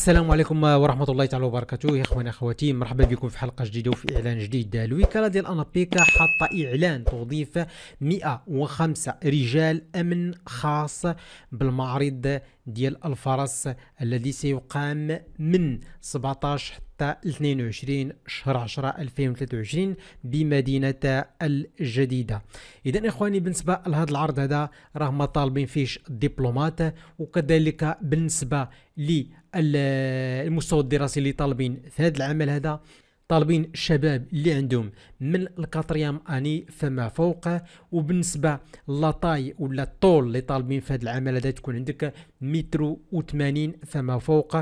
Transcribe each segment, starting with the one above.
السلام عليكم ورحمه الله تعالى وبركاته يا اخوان اخواتي مرحبا بكم في حلقه جديده وفي اعلان جديد الوكاله ديال انابيكا حاطه اعلان توظيف 105 رجال امن خاص بالمعرض ديال الفرس الذي سيقام من 17 حتى 22 شهر 10 2023 بمدينة الجديدة إذا إخواني بالنسبة لهذا العرض هذا راه ما طالبين فيش دبلومات وكذلك بالنسبة للمستوى الدراسي اللي طالبين في هذا العمل هذا طالبين الشباب اللي عندهم من الكاتريام اني فما فوق وبالنسبه لاطاي ولا الطول اللي طالبين في هذا العمل هذا تكون عندك متر وثمانين فما فوق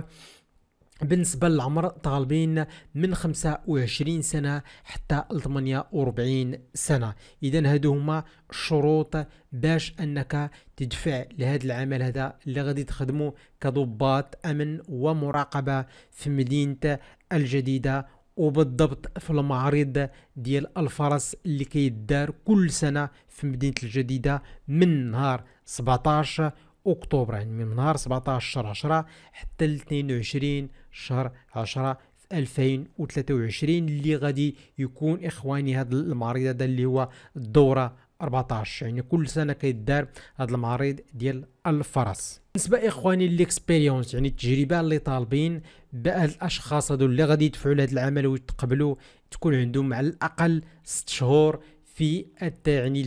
بالنسبة للعمر طالبين من 25 سنة حتى 48 سنة إذا هادو هما الشروط باش أنك تدفع لهذا العمل هذا اللي غادي تخدمه كضباط أمن ومراقبة في مدينة الجديدة وبالضبط في المعرض ديال الفرس اللي كيدار كل سنة في مدينة الجديدة من نهار 17 اكتوبر يعني من نهار 17 شهر 10 حتى ل 22 شهر 10 في 2023 اللي غادي يكون اخواني هذا المعرض هذا اللي هو الدوره 14 يعني كل سنه كيدار هذا المعرض ديال الفرس بالنسبه اخواني ليكسبيريونس يعني التجربه اللي طالبين بهاد الاشخاص هذو اللي غادي يدفعوا لهذا العمل ويتقبلوا تكون عندهم على الاقل 6 شهور في يعني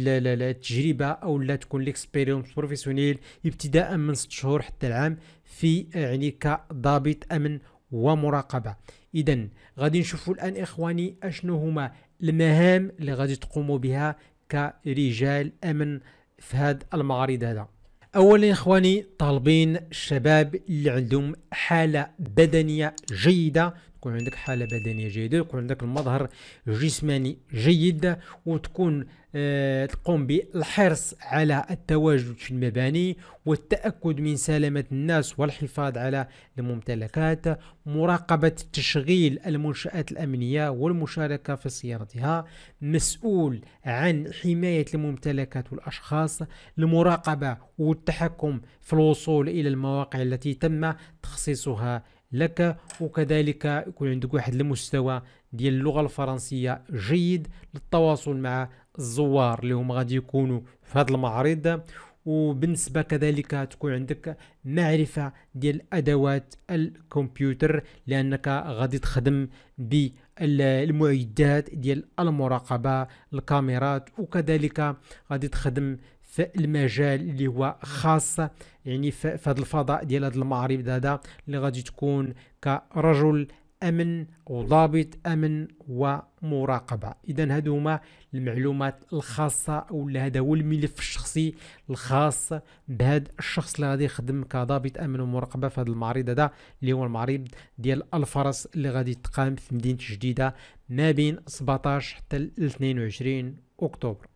التجربه او لا تكون ليكسبيريونس بروفيسيونيل ابتداء من 6 شهور حتى العام في يعني كضابط امن ومراقبه اذا غادي نشوفوا الان اخواني اشنو هما المهام اللي غادي تقوموا بها كرجال امن في هذا المعرض هذا اولا اخواني طالبين الشباب اللي عندهم حاله بدنيه جيده يكون عندك حاله بدنيه جيده يكون عندك المظهر جسماني جيد وتكون آه تقوم بالحرص على التواجد في المباني والتاكد من سلامه الناس والحفاظ على الممتلكات مراقبه تشغيل المنشات الامنيه والمشاركه في صيانتها مسؤول عن حمايه الممتلكات والاشخاص المراقبه والتحكم في الوصول الى المواقع التي تم تخصيصها لك وكذلك يكون عندك واحد المستوى ديال اللغه الفرنسيه جيد للتواصل مع الزوار اللي هم غادي يكونوا في هذا المعرض وبالنسبة كذلك تكون عندك معرفة ديال أدوات الكمبيوتر لأنك غادي تخدم بالمعدات ديال المراقبة الكاميرات وكذلك غادي تخدم في المجال اللي هو خاص يعني في هذا الفضاء ديال هذا المعرض هذا اللي غادي تكون كرجل امن وضابط امن ومراقبه اذا هادو هما المعلومات الخاصه ولا هذا هو الملف الشخصي الخاص بهذا الشخص اللي غادي يخدم كضابط امن ومراقبه في هذا المعرض هذا اللي هو المعرض ديال الفرس اللي غادي تقام في مدينه جديده ما بين 17 حتى 22 اكتوبر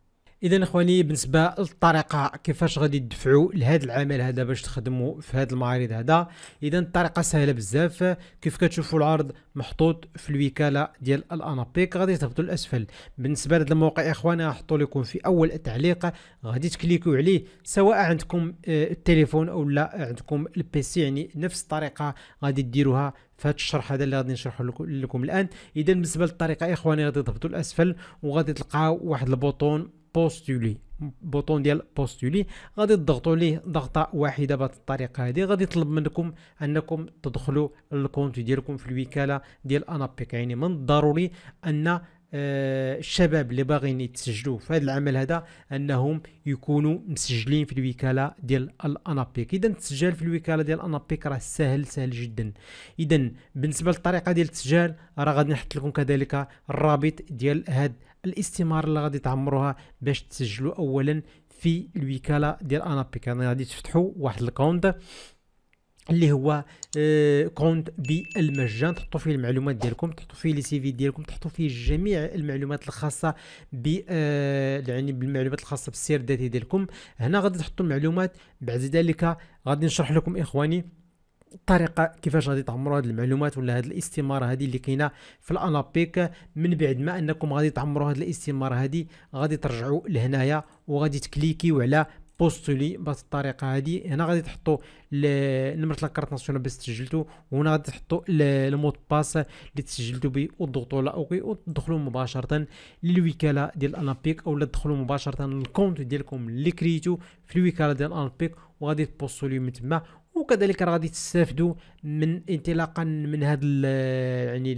اذا اخواني بالنسبه للطريقه كيفاش غادي تدفعوا لهذا العمل هذا باش تخدموا في هذا المعرض هذا اذا الطريقه سهله بزاف كيف كتشوفوا العرض محطوط في الوكاله ديال الانابيك غادي تهبطوا الاسفل بالنسبه لهذا الموقع اخواني غنحطوا لكم في اول تعليق غادي تكليكوا عليه سواء عندكم آه، التليفون او لا عندكم البيسي يعني نفس الطريقه غادي ديروها في الشرح هذا اللي غادي نشرحه لكم الان اذا بالنسبه للطريقه اخواني غادي تهبطوا الاسفل وغادي تلقاو واحد البوطون بوستولي بوطون ديال بوستولي غادي تضغطوا عليه ضغطه واحده بهذه الطريقه هذه غادي يطلب منكم انكم تدخلوا الكونت ديالكم في الوكاله ديال انابيك يعني من الضروري ان آه، الشباب اللي باغيين يتسجلوا في هذا العمل هذا انهم يكونوا مسجلين في الوكاله ديال الانابيك اذا التسجيل في الوكاله ديال الانابيك راه سهل سهل جدا اذا بالنسبه للطريقه ديال التسجيل راه غادي نحط لكم كذلك الرابط ديال هذا الاستماره اللي غادي تعمروها باش تسجلوا اولا في الوكاله ديال انابيك يعني غادي تفتحوا واحد الكونت اللي هو آه، كونت بالمجان تحطوا فيه المعلومات ديالكم تحطوا فيه لي سي في ديالكم تحطوا فيه جميع المعلومات الخاصه ب آه، يعني بالمعلومات الخاصه بالسير الذاتي ديالكم هنا غادي تحطوا المعلومات بعد ذلك غادي نشرح لكم اخواني الطريقه كيفاش غادي تعمروا هذه المعلومات ولا هذه الاستماره هذه اللي كاينه في الانابيك من بعد ما انكم غادي تعمروا هذه الاستماره هذه غادي ترجعوا لهنايا وغادي تكليكيو على بوستولي بهذه الطريقه هذه هنا غادي تحطوا نمره الكارت ناسيونال باش تسجلتوا وهنا غادي تحطوا المود باس اللي تسجلتوا به وتضغطوا على اوكي وتدخلوا مباشره للوكاله ديال الانابيك او تدخلوا مباشره للكونت ديالكم اللي كريتو في الوكاله ديال الانابيك وغادي تبوستوليو من تما وكذلك راه غادي تستافدوا من انطلاقا من يعني هذا يعني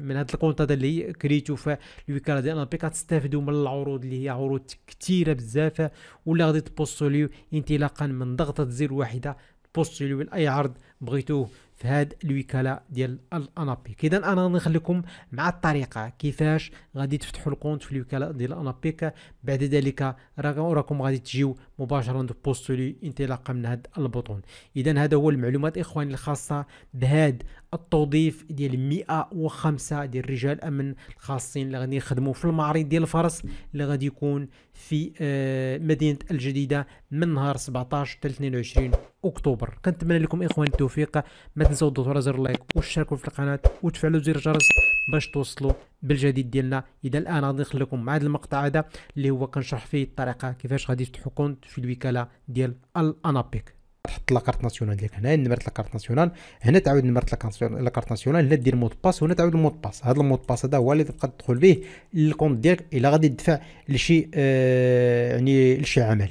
من هذا الكونتاد اللي كريتو في الوكاله ديال ان بي كتستافدوا من العروض اللي هي عروض كثيره بزاف ولا غادي تبوستوليو انطلاقا من ضغطه زر واحده بوستوليو لاي عرض بغيتوه في هاد الوكاله ديال الانابيك اذا انا غنخليكم مع الطريقه كيفاش غادي تفتحوا الكونت في الوكاله ديال الانابيك بعد ذلك راكم غادي تجيو مباشره بوستولي انطلاقا من هاد البطون اذا هذا هو المعلومات اخواني الخاصه بهاد التوظيف ديال 105 ديال رجال امن الخاصين اللي غادي يخدموا في المعرض ديال الفرس اللي غادي يكون في آه، مدينه الجديده من نهار 17 حتى 22 اكتوبر كنتمنى لكم اخوان التوفيق ما تنسوا تضغطوا على زر اللايك وتشاركوا في القناه وتفعلوا زر الجرس باش توصلوا بالجديد ديالنا اذا الان غادي نخلي لكم مع هذا المقطع هذا اللي هو كنشرح فيه الطريقه كيفاش غادي تفتحوا كونت في الوكاله ديال الانابيك تحط لاكارت ناسيونال ديالك هنا نمرت لاكارت ناسيونال هنا تعاود نمرت لاكارت ناسيونال هنا دير مود باس وهنا تعاود المود باس هذا المود باس هذا هو اللي تبقى تدخل به للكونت ديالك الا غادي تدفع لشي آه يعني لشي عمل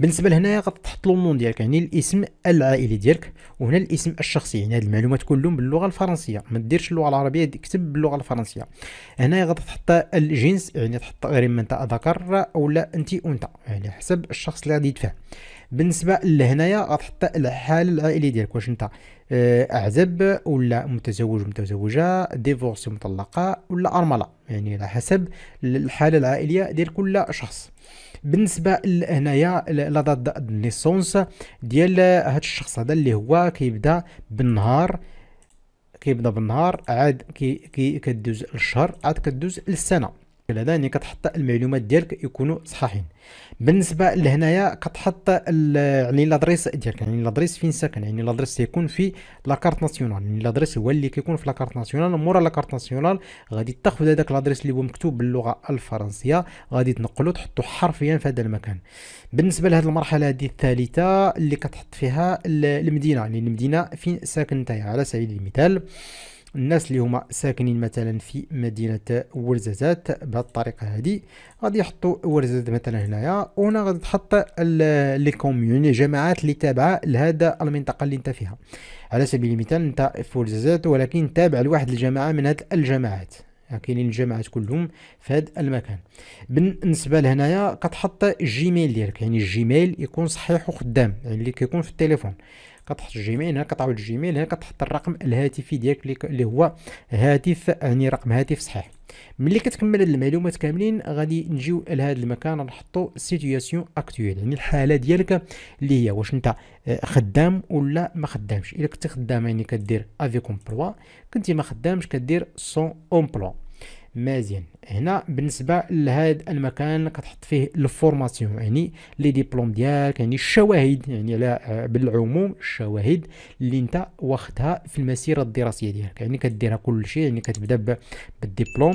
بالنسبه لهنايا غتحط لو نون ديالك يعني الاسم العائلي ديالك وهنا الاسم الشخصي يعني هاد المعلومات كلهم باللغه الفرنسيه ما ديرش اللغه العربيه كتب باللغه الفرنسيه هنايا غتحط الجنس يعني تحط غير اما انت ذكر ولا انت انثى يعني حسب الشخص اللي غادي يدفع بالنسبه لهنايا غتحط الحاله العائليه ديالك واش انت آه، اعزب ولا متزوج متزوجه ديفورسي مطلقه ولا ارمله يعني على حسب الحاله العائليه ديال كل شخص بالنسبه هنايا لدى النيسونس ديال هذا الشخص هذا اللي هو كيبدا بالنهار كيبدا بالنهار عاد كي كي كدوز للشهر عاد كدوز للسنه هذا يعني كتحط المعلومات ديالك يكونوا صحاحين بالنسبه لهنايا كتحط يعني لادريس ديالك يعني لادريس فين ساكن يعني لادريس تيكون في لاكارت ناسيونال يعني لادريس هو اللي كيكون في لاكارت ناسيونال مورا لاكارت ناسيونال غادي تاخذ هذاك لادريس اللي هو مكتوب باللغه الفرنسيه غادي تنقلو تحطو حرفيا في هذا المكان بالنسبه لهذه المرحله هذه الثالثه اللي كتحط فيها المدينه يعني المدينه فين ساكن نتايا على سبيل المثال الناس اللي هما ساكنين مثلا في مدينه ورزازات بهذه الطريقه هذه غادي يحطوا ورزازات مثلا هنايا وهنا غادي تحط لي كوميون الجماعات اللي تابعه لهذا المنطقه اللي انت فيها على سبيل المثال انت في ورزازات ولكن تابع لواحد الجماعه من هذه الجماعات يعني كاينين الجماعات كلهم في هذا المكان بالنسبه لهنايا كتحط الجيميل ديالك يعني الجيميل يكون صحيح وخدام يعني اللي كيكون في التليفون كتحط الجيميل هنا كتعاود الجيميل هنا كتحط الرقم الهاتفي ديالك اللي هو هاتف يعني رقم هاتف صحيح ملي كتكمل هاد المعلومات كاملين غادي نجيو لهذا المكان نحطو سيتوياسيون اكتويل يعني الحاله ديالك اللي هي واش انت آه، خدام ولا ما خدامش الا كنت خدام يعني كدير افي كومبلوا كنتي ما خدامش كدير سون امبلوا مزيان هنا بالنسبه لهذا المكان كتحط فيه الفورماسيون يعني لي ديبلوم ديالك يعني الشواهد يعني على آه، بالعموم الشواهد اللي انت واخدها في المسيره الدراسيه ديالك يعني كديرها كل شيء يعني كتبدا بالديبلوم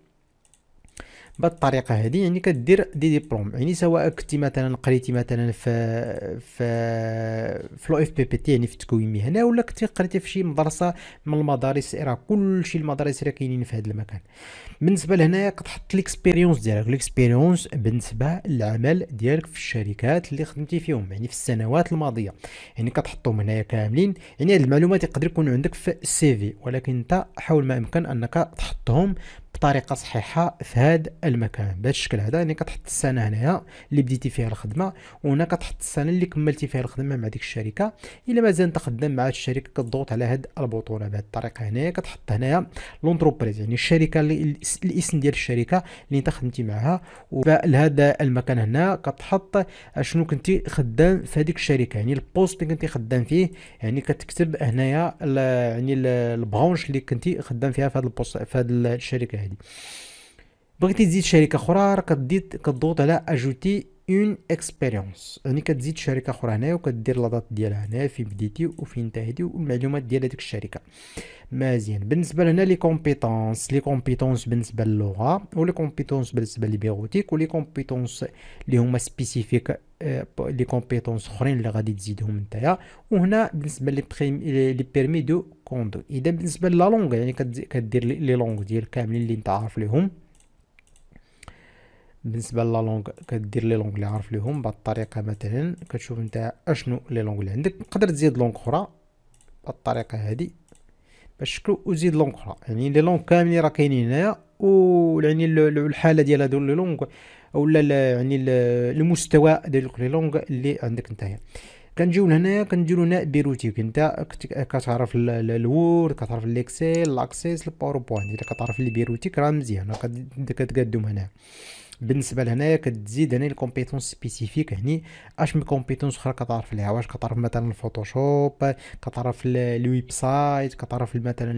بهذه الطريقه هذه يعني كدير دي ديبلوم يعني سواء كنتي مثلا قريتي مثلا في في في لو اف بي بي تي يعني في التكوين المهني ولا كنتي قريتي في شي مدرسه من المدارس راه كلشي المدارس راه كاينين في هذا المكان بالنسبه لهنايا كتحط ليكسبيريونس ديالك ليكسبيريونس بالنسبه للعمل ديالك في الشركات اللي خدمتي فيهم يعني في السنوات الماضيه يعني كتحطهم هنايا كاملين يعني هاد المعلومات يقدر يكون عندك في السي في ولكن انت حاول ما امكن انك تحطهم بطريقه صحيحه في هذا المكان بهذا الشكل هذا يعني كتحط السنه هنايا اللي بديتي فيها الخدمه وهنا كتحط السنه اللي كملتي فيها الخدمه مع ديك الشركه الا مازال انت خدام مع هاد الشركه كتضغط على هاد البطوله بهذه الطريقه هنايا كتحط هنايا لونتربريز يعني الشركه اللي الاسم ديال الشركه اللي انت خدمتي معاها وبهذا المكان هنا كتحط شنو كنتي خدام في هذيك الشركه يعني البوست اللي كنتي خدام فيه يعني كتكتب هنايا يعني البرانش اللي كنتي خدام فيها في هذا البوست في هذه الشركه هذه هذه بغيتي تزيد شركه اخرى راك كتضغط على اجوتي اون اكسبيريونس يعني كتزيد شركه اخرى هنايا وكدير لا دات ديالها هنا فين بديتي وفي انتهيتي والمعلومات ديال هذيك الشركه مزيان بالنسبه لهنا لي كومبيتونس لي كومبيتونس بالنسبه للغه ولي كومبيتونس بالنسبه لبيروتيك ولي كومبيتونس اللي هما سبيسيفيك لي كومبيتونس اخرين اللي غادي تزيدهم نتايا وهنا بالنسبه لي بريم لي بيرمي دو كوندو اذا بالنسبه لا لونغ يعني كدير لي لونغ ديال كاملين اللي انت عارف ليهم بالنسبه لا لونغ كدير لي لونغ اللي عارف ليهم بهاد الطريقه مثلا كتشوف نتا اشنو لي لونغ اللي عندك تقدر تزيد لونغ اخرى بهاد الطريقه هادي باش شكلو وزيد لونغ اخرى يعني لي لونغ كاملين راه كاينين هنايا و يعني الحاله ديال هادو لي لونغ ولا يعني المستوى ديال لي لونغ اللي عندك نتايا كنجيو لهنايا كنديرو هنا بيروتيك انت كتعرف الوورد كتعرف ليكسيل لاكسيس الباوربوينت اذا كتعرف لي بيروتيك راه مزيان كتقادهم هنا بالنسبه لهنايا كتزيد هنا الكومبيتونس سبيسيفيك هني اش من كومبيتونس اخرى كتعرف ليها واش كتعرف مثلا الفوتوشوب كتعرف الويب سايت كتعرف مثلا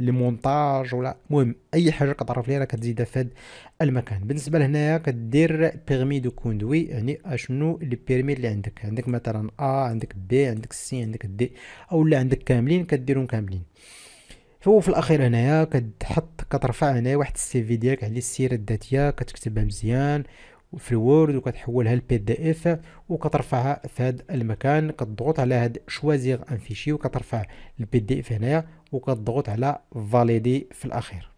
لي مونتاج ولا المهم اي حاجه كتعرف ليها راه كتزيدها في هذا المكان بالنسبه لهنايا كدير بيرمي دو كوندوي يعني اشنو لي بيرمي اللي عندك عندك مثلا ا عندك بي عندك سي عندك دي اولا عندك كاملين كديرهم كاملين هو في الاخير هنايا كتحط كترفع هنايا واحد السي في ديالك على السيره الذاتيه كتكتبها مزيان في الوورد وكتحولها لبي دي اف وكترفعها في هذا المكان كتضغط على هذا شوازيغ ان فيشي وكترفع البي دي اف هنايا وكتضغط على فاليدي في الاخير